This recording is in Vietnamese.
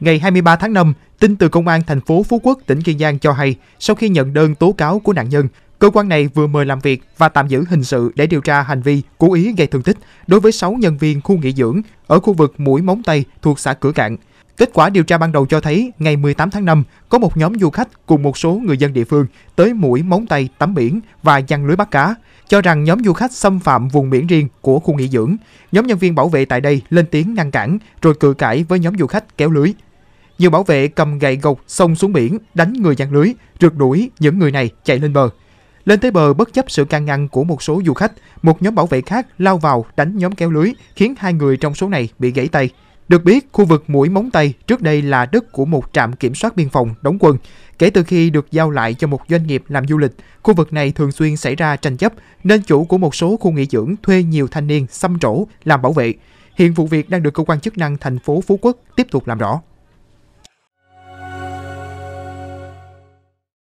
Ngày 23 tháng 5, tin từ Công an thành phố Phú Quốc, tỉnh Kiên Giang cho hay, sau khi nhận đơn tố cáo của nạn nhân, cơ quan này vừa mời làm việc và tạm giữ hình sự để điều tra hành vi cố ý gây thương tích đối với 6 nhân viên khu nghỉ dưỡng ở khu vực Mũi Móng Tây thuộc xã Cửa Cạn. Kết quả điều tra ban đầu cho thấy, ngày 18 tháng 5, có một nhóm du khách cùng một số người dân địa phương tới mũi móng tay tắm biển và giăng lưới bắt cá, cho rằng nhóm du khách xâm phạm vùng biển riêng của khu nghỉ dưỡng. Nhóm nhân viên bảo vệ tại đây lên tiếng ngăn cản, rồi cự cãi với nhóm du khách kéo lưới nhiều bảo vệ cầm gậy gộc xông xuống biển đánh người giăng lưới, rượt đuổi những người này chạy lên bờ. Lên tới bờ bất chấp sự can ngăn của một số du khách, một nhóm bảo vệ khác lao vào đánh nhóm kéo lưới, khiến hai người trong số này bị gãy tay. Được biết, khu vực mũi Móng tay trước đây là đất của một trạm kiểm soát biên phòng đóng quân. Kể từ khi được giao lại cho một doanh nghiệp làm du lịch, khu vực này thường xuyên xảy ra tranh chấp nên chủ của một số khu nghỉ dưỡng thuê nhiều thanh niên xăm trổ làm bảo vệ. Hiện vụ việc đang được cơ quan chức năng thành phố Phú Quốc tiếp tục làm rõ.